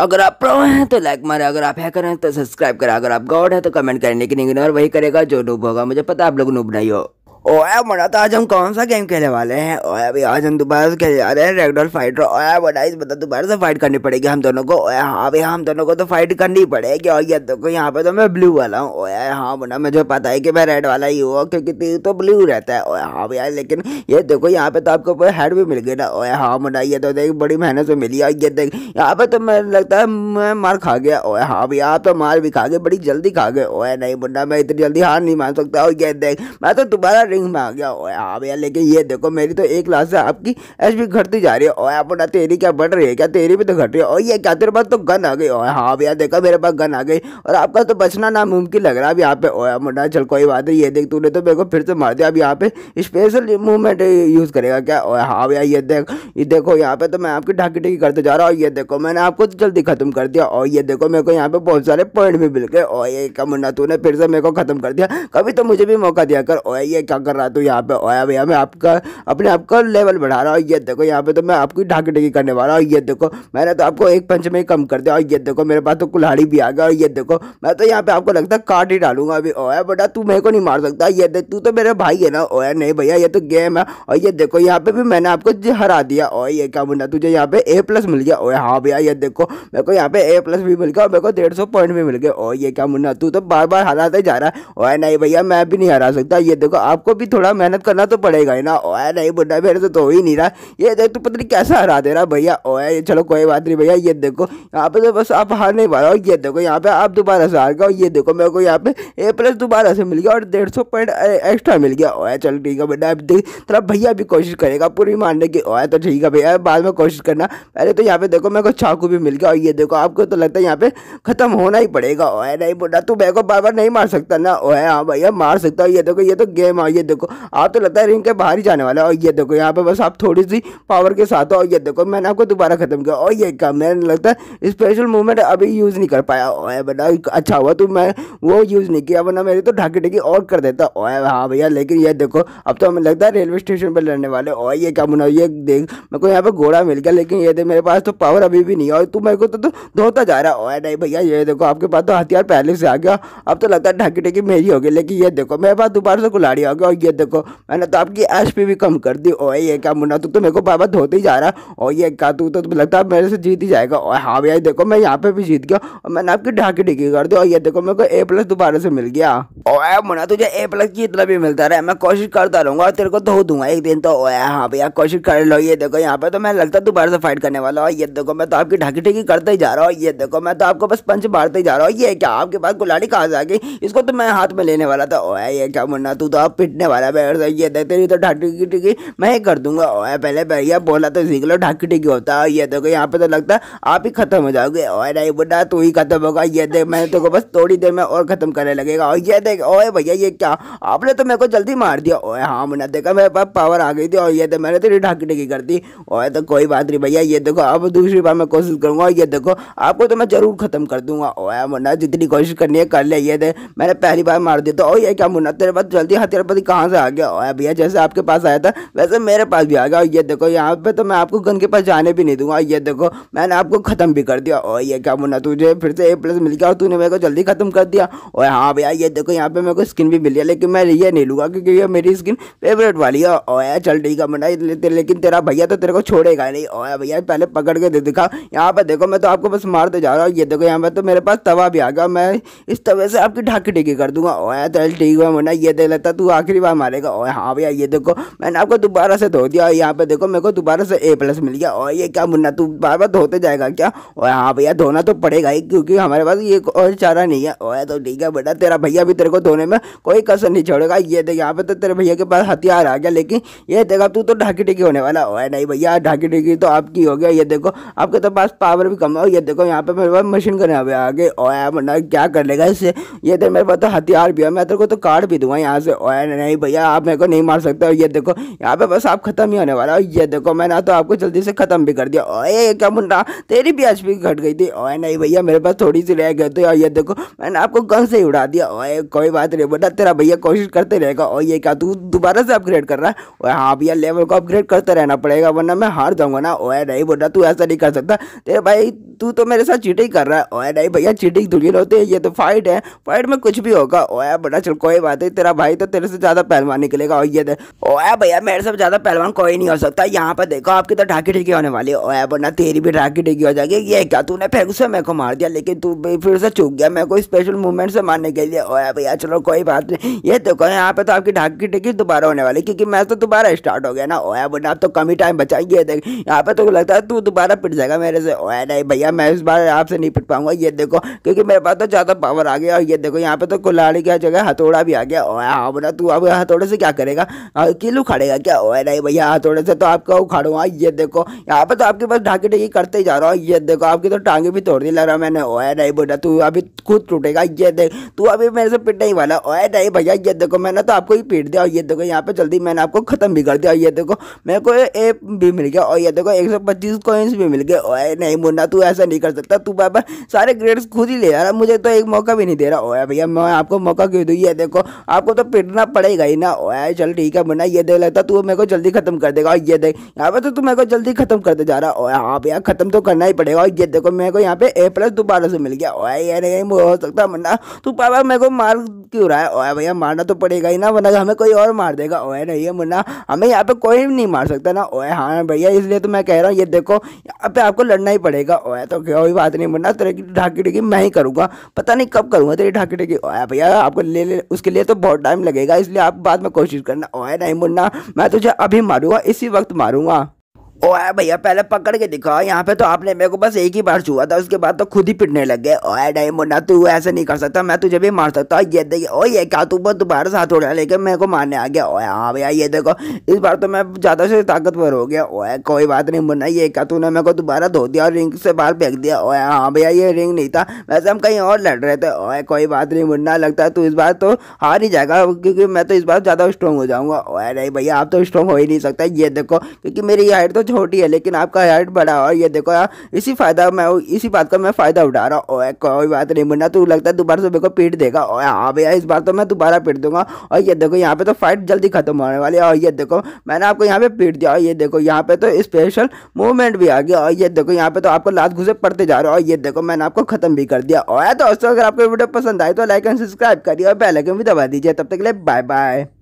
अगर आप प्रो हैं तो लाइक मारें अगर आप हैकर हैं तो सब्सक्राइब करें अगर आप गॉड हैं तो कमेंट करें लेकिन इग्नोर वही करेगा जो नूब होगा मुझे पता आप लोग नूब नहीं हो ओए बड़ा तो आज हम कौन सा गेम खेलने वाले हैं ओए अभी आज हम दोबारा से खेले जा रहे हैं रेगडॉल फाइटर ओए बड़ा इस बता दोबारा से फाइट करनी पड़ेगी हम दोनों को ओए हाँ भाई हम दोनों को तो फाइट करनी पड़ेगी और ये देखो यहाँ पे तो मैं ब्लू वाला हूँ ओए हाँ बना मुझे पता है कि मैं रेड वाला ही हुआ क्योंकि तीर तो ब्लू रहता है ओए हाँ भैया लेकिन ये देखो यहाँ पे तो आपको ऊपर हेड भी मिल गई ना ओए हाँ बना ये तो देख बड़ी मेहनत से मिली और ये देख यहाँ पे तो मैं लगता है मैं मार खा गया ओए हाँ भैया आप तो मार भी खा गए बड़ी जल्दी खा गए ओए नहीं मुन्ना मैं इतनी जल्दी हार नहीं मान सकता और ये देख मैं तो दोबारा रिंग में आ गया ओए हाँ भैया लेकिन ये देखो मेरी तो एक क्लास से आपकी एच पी घटती जा रही है ओए बोला तेरी क्या बढ़ रही है क्या तेरी भी तो घट रही है और ये क्या तेरे पास तो गन आ गई ओए हाँ भैया देखो मेरे पास गन आ गई और आपका तो बचना नामुमकिन लग रहा है अब यहाँ पे ओया मुंडा चल कोई बात नहीं ये देख तूने तो मेरे को फिर से मार दिया अब यहाँ पे स्पेशल मूवमेंट यूज़ करेगा क्या ओ हाँ भैया ये देख ये देखो यहाँ पे तो मैं आपकी ढाकी ढकी करते जा रहा हूँ ये देखो मैंने आपको तो जल्दी ख़त्म कर दिया और ये देखो मेरे को यहाँ पे बहुत सारे पॉइंट भी मिल गए और ये क्या मुन्ना तूने फिर से मेरे को ख़त्म कर दिया कभी तो मुझे भी मौका दिया कर और ये क्या अच्छा कर रहा तो यहाँ पे आया भैया मैं आपका अपने आप का लेवल बढ़ा रहा हूँ ये देखो यहाँ पे तो मैं आपकी ढाकी ढकी करने वाला हूँ ये देखो मैंने तो आपको एक पंच में कम कर दिया और ये देखो मेरे पास तो कुल्हाड़ी भी आ गया और ये देखो मैं तो यहाँ पे आपको लगता है काट ही डालूंगा अभी ओया बेटा तू मेरे को नहीं मार सकता ये देख तू तो मेरे भाई है ना ओया नहीं भैया ये तो गेम है और ये देखो यहाँ पे भी मैंने आपको हरा दिया और ये क्या बोलना तुझे यहाँ पे ए प्लस मिल गया ओया हाँ भैया ये देखो मेरे को यहाँ पे ए प्लस भी मिल गया और मेरे को डेढ़ सौ पॉइंट भी मिल गया और ये क्या मुन्ना तू तो बार बार हराते जा रहा है ओए नहीं भैया मैं भी नहीं हरा सकता ये देखो आपको आपको भी थोड़ा मेहनत करना तो पड़ेगा ही ना ओए नहीं बुढ़ा मेरे से तो हो ही नहीं रहा ये देख तू पता नहीं कैसा हरा दे रहा भैया ओए ये चलो कोई बात नहीं भैया ये देखो यहाँ पे तो बस आप हार नहीं पा रहे हो ये देखो यहाँ पे आप दोबारा से हार गए ये देखो मेरे को यहाँ पे ए प्लस दोबारा से मिल गया और डेढ़ सौ पॉइंट एक्स्ट्रा मिल गया ओए चलो ठीक है बुढ़ा देख थोड़ा भैया भी कोशिश करेगा पूरी मारने की ओए तो ठीक है भैया बाद में कोशिश करना पहले तो यहाँ पे देखो मेरे को चाकू भी मिल गया और ये देखो आपको तो लगता है यहाँ पे खत्म होना ही पड़ेगा ओए नहीं बुढ़ा तू मेरे को बार बार नहीं मार सकता ना ओए हाँ भैया मार सकता ये देखो ये तो गेम है ये देखो आप तो लगता है रिंग के बाहर ही जाने वाला है और ये देखो यहाँ पे बस आप थोड़ी सी पावर के साथ हो और ये देखो मैंने आपको दोबारा खत्म किया और ये काम मैंने लगता है स्पेशल मूवमेंट अभी यूज़ नहीं कर पाया ओए बना अच्छा हुआ तो मैं वो यूज़ नहीं किया वरना मेरी तो ढाकी ढकी और कर देता ओए हाँ भैया लेकिन ये देखो अब तो हमें लगता है रेलवे स्टेशन पर लड़ने वाले और ये क्या बना ये देख मेरे को यहाँ पर घोड़ा मिल गया लेकिन ये देख मेरे पास तो पावर अभी भी नहीं और तू मेरे को तो, तो धोता जा रहा है नहीं भैया ये देखो आपके पास तो हथियार पहले से आ गया अब तो लगता है ढाकी ढकी मेरी होगी लेकिन ये देखो मेरे पास दोबारा से कुलाड़ी आ गया हो ये देखो मैंने तो आपकी एस पी भी कम कर दी ओ ये क्या मुन्ना तू तो मेरे को बाबा धोते ही जा रहा है और ये क्या तू तो लगता है मेरे से जीत ही जाएगा और हाँ भाई देखो मैं यहाँ पे भी जीत गया और मैंने आपकी ढाकी ढिकी कर दी और ये देखो मेरे को ए प्लस दोबारा से मिल गया और मुन्ना तुझे ए प्लस की इतना भी मिलता रहा मैं कोशिश करता रहूँगा तेरे को धो दूंगा एक दिन तो ओया हाँ भैया कोशिश कर लो ये देखो यहाँ पे तो मैं लगता दोबारा से फाइट करने वाला और ये देखो मैं तो आपकी ढाकी ढिकी करते ही जा रहा हूँ ये देखो मैं तो आपको बस पंच मारते ही जा रहा हूँ ये क्या आपके पास गुलाड़ी कहाँ से आ गई इसको तो मैं हाथ में लेने वाला था ओ ये क्या मुन्ना तू तो आप पिट पिटने वाला पेड़ सही ये देखते नहीं तो ढाकी टिकी मैं कर दूंगा ओए पहले भैया बोला तो सीख लो ढाकी टिकी होता है ये देखो यहाँ पे तो लगता है आप ही खत्म हो जाओगे ओए नहीं बुढ़ा तू ही खत्म होगा ये देख मैं तो को बस थोड़ी देर में और खत्म करने लगेगा और ये देख ओए भैया ये क्या आपने तो मेरे को जल्दी मार दिया ओए हाँ मुन्ना देखा मेरे पास पावर आ गई थी और ये देख मैंने तेरी ढाकी टिकी कर दी ओए तो कोई बात नहीं भैया ये देखो अब दूसरी बार मैं कोशिश करूंगा ये देखो आपको तो मैं जरूर खत्म कर दूंगा ओए मुन्ना जितनी कोशिश करनी है कर ले ये दे मैंने पहली बार मार दिया तो ओ ये क्या मुन्ना तेरे पास जल्दी हथियार कहाँ से आ गया और भैया जैसे आपके पास आया था वैसे मेरे पास भी आ गया और ये देखो यहाँ पे तो मैं आपको गन के पास जाने भी नहीं दूंगा ये देखो मैंने आपको ख़त्म भी कर दिया और ये क्या मुन्ना तुझे फिर से ए प्लस मिल गया और तूने मेरे को जल्दी ख़त्म कर दिया और हाँ भैया ये देखो यहाँ पे मेरे को स्किन भी मिल गया लेकिन मैं ये नहीं लूँगा क्योंकि ये मेरी स्किन फेवरेट वाली है और यार चल ठीक है बना लेकिन तेरा भैया तो तेरे को छोड़ेगा नहीं और भैया पहले पकड़ के दे दिखा यहाँ पर देखो मैं तो आपको बस मारते जा रहा हूँ ये देखो यहाँ पर तो मेरे पास तवा भी आ गया मैं इस तवे से आपकी ढाकी टिकी कर दूंगा और यार चल ठीक है बना ये दे लेता तू आखिर दूसरी बार मारेगा और हाँ भैया ये देखो मैंने आपको दोबारा से धो दिया और यहाँ पे देखो मेरे को दोबारा से ए प्लस मिल गया और ये क्या मुन्ना तू बार बार धोते जाएगा क्या और हाँ भैया धोना तो पड़ेगा ही क्योंकि हमारे पास ये और चारा नहीं है और तो ठीक है बेटा तेरा भैया भी तेरे को धोने में कोई कसर नहीं छोड़ेगा ये देख यहाँ पे तो तेरे भैया के पास हथियार आ गया लेकिन ये देखा तू तो ढाकी टिकी होने वाला और नहीं भैया ढाकी टिकी तो आपकी हो गया ये देखो आपके तो पास पावर भी कम है और ये देखो यहाँ पे मेरे पास मशीन करने आ गया आगे और मुन्ना क्या कर लेगा इससे ये देख मेरे पास तो हथियार भी है मैं तेरे को तो काट भी दूंगा यहाँ से और नहीं नहीं भैया आप मेरे को नहीं मार सकते हो ये देखो यहाँ पे बस आप खत्म ही होने वाला हो ये देखो मैंने तो आपको जल्दी से खत्म भी कर दिया ओए क्या मुंडा तेरी भी एच घट गई थी ओए नहीं भैया मेरे पास थोड़ी सी रह गई थी और ये देखो मैंने आपको गन से ही उड़ा दिया ओए कोई बात नहीं बेटा तेरा भैया कोशिश करते रहेगा और ये क्या तू दोबारा से अपग्रेड कर रहा है ओए हाँ भैया लेवल को अपग्रेड करते रहना पड़ेगा वरना मैं हार जाऊँगा ना ओए नहीं बेटा तू ऐसा नहीं कर सकता तेरे भाई तू तो मेरे साथ चीटिंग कर रहा है ओए नहीं भैया चीटिंग धुलियल होती है ये तो फाइट है फाइट में कुछ भी होगा ओए बेटा चल कोई बात नहीं तेरा भाई तो तेरे से ज्यादा पहलवान निकलेगा और ये ओए भैया मेरे से ज्यादा पहलवान कोई नहीं हो सकता यहाँ पर देखो आपकी तो ढाकी ढिकी होने वाली है ओए वरना तेरी भी ढाकी ढिकी हो जाएगी ये क्या तूने फेंक से मेरे को मार दिया लेकिन तू फिर से चुक गया मेरे को स्पेशल मूवमेंट से मारने के लिए ओए भैया चलो कोई बात नहीं ये देखो यहाँ पे तो आपकी ढाकी ढिकी दोबारा होने वाली क्योंकि मैं तो दोबारा स्टार्ट हो गया ना ओए वरना आप तो कम ही टाइम बचा ये देख यहाँ पे तो लगता है तू दोबारा पिट जाएगा मेरे से ओए नहीं भैया मैं इस बार आपसे नहीं पिट पाऊंगा ये देखो क्योंकि मेरे पास तो ज़्यादा पावर आ गया और ये देखो यहाँ पे तो कुल्हाड़ी की जगह हथौड़ा भी आ गया ओए हाँ वरना तू अब हथौड़े से क्या करेगा हाँ, किलू उखाड़ेगा क्या ओ नहीं भैया हथौड़े से तो आपका उखाड़ूंगा हाँ, ये देखो यहाँ पर तो आपके पास ढाके ढकी करते ही जा रहा हूँ ये देखो आपकी तो टांगे भी तोड़ दी लग रहा मैंने ओए नहीं बोला तू अभी खुद टूटेगा ये देख तू अभी मेरे से पिटने ही वाला ओए नहीं भैया ये देखो मैंने तो आपको ही पीट दिया और ये देखो यहाँ पे जल्दी मैंने आपको खत्म भी कर दिया और ये देखो मेरे को ए भी मिल गया और ये देखो एक सौ पच्चीस कोइंस भी मिल गए ओए नहीं मुन्ना तू ऐसा नहीं कर सकता तू बाबा सारे ग्रेड्स खुद ही ले जा रहा मुझे तो एक मौका भी नहीं दे रहा ओए भैया मैं आपको मौका क्यों दूँ ये देखो आपको तो पिटना पड़ेगा पड़ेगा ही ना ओए चल ठीक है बना ये देख लगता तू मेरे को जल्दी खत्म कर देगा और ये देख यहाँ पे तो तू मेरे को जल्दी खत्म करते जा रहा ओए आप हाँ भैया खत्म तो करना ही पड़ेगा और ये देखो मेरे को यहाँ पे ए प्लस दोबारा से मिल गया ओए ये नहीं हो सकता मुन्ना तू पापा मेरे को मार क्यों रहा है ओए भैया मारना तो पड़ेगा ही ना वरना हमें कोई और मार देगा ओए नहीं है मुन्ना हमें यहाँ पे कोई नहीं मार सकता ना ओए हाँ भैया इसलिए तो मैं कह रहा हूँ ये देखो यहाँ पे आपको लड़ना ही पड़ेगा ओए तो कोई बात नहीं मुन्ना तेरे की ढाकी टिकी मैं ही करूँगा पता नहीं कब करूँगा तेरी ढाकी टिकी ओए भैया आपको ले ले उसके लिए तो बहुत टाइम लगेगा इसलिए आप बाद में कोशिश करना ओए नहीं मुन्ना मैं तुझे अभी मारूंगा इसी वक्त मारूंगा ओए भैया पहले पकड़ के दिखाओ यहाँ पे तो आपने मेरे को बस एक ही बार छुआ था उसके बाद तो खुद ही पिटने लग गए ओए नहीं मुन्ना तू ऐसे नहीं कर सकता मैं तुझे भी मार सकता ये देखिए ओ ये क्या तू बस दोबारा साथ उड़ा लेके मेरे को मारने आ गया ओए हाँ भैया ये देखो इस बार तो मैं ज़्यादा से ताकतवर हो गया ओए कोई बात नहीं मुन्ना ये क्या ने मेरे को दोबारा धो दिया और रिंग से बाहर फेंक दिया ओए हाँ भैया ये रिंग नहीं था वैसे हम कहीं और लड़ रहे थे ओए कोई बात नहीं मुन्ना लगता है तू इस बार तो हार ही जाएगा क्योंकि मैं तो इस बार ज़्यादा स्ट्रॉन्ग हो जाऊँगा ओए नहीं भैया आप तो स्ट्रॉन्ग हो ही नहीं सकता ये देखो क्योंकि मेरी हाइट तो छोटी है लेकिन आपका हाइट बड़ा और ये देखो यार इसी फायदा मैं इसी बात का मैं फ़ायदा उठा रहा हूँ कोई बात नहीं मुन्ना तू लगता है दोबारा से मेरे को पीट देगा और हाँ भैया इस बार तो मैं दोबारा पीट दूंगा और ये देखो यहाँ पे तो फाइट जल्दी खत्म होने वाली है और ये देखो मैंने आपको यहाँ पे पीट दिया और ये देखो यहाँ पे तो स्पेशल मूवमेंट भी आ गया और ये देखो यहाँ पे तो आपको लात घुसे पड़ते जा रहे हो और ये देखो मैंने आपको खत्म भी कर दिया और दोस्तों अगर आपको वीडियो पसंद आए तो लाइक एंड सब्सक्राइब करिए और बेलाइकन भी दबा दीजिए तब तक के लिए बाय बाय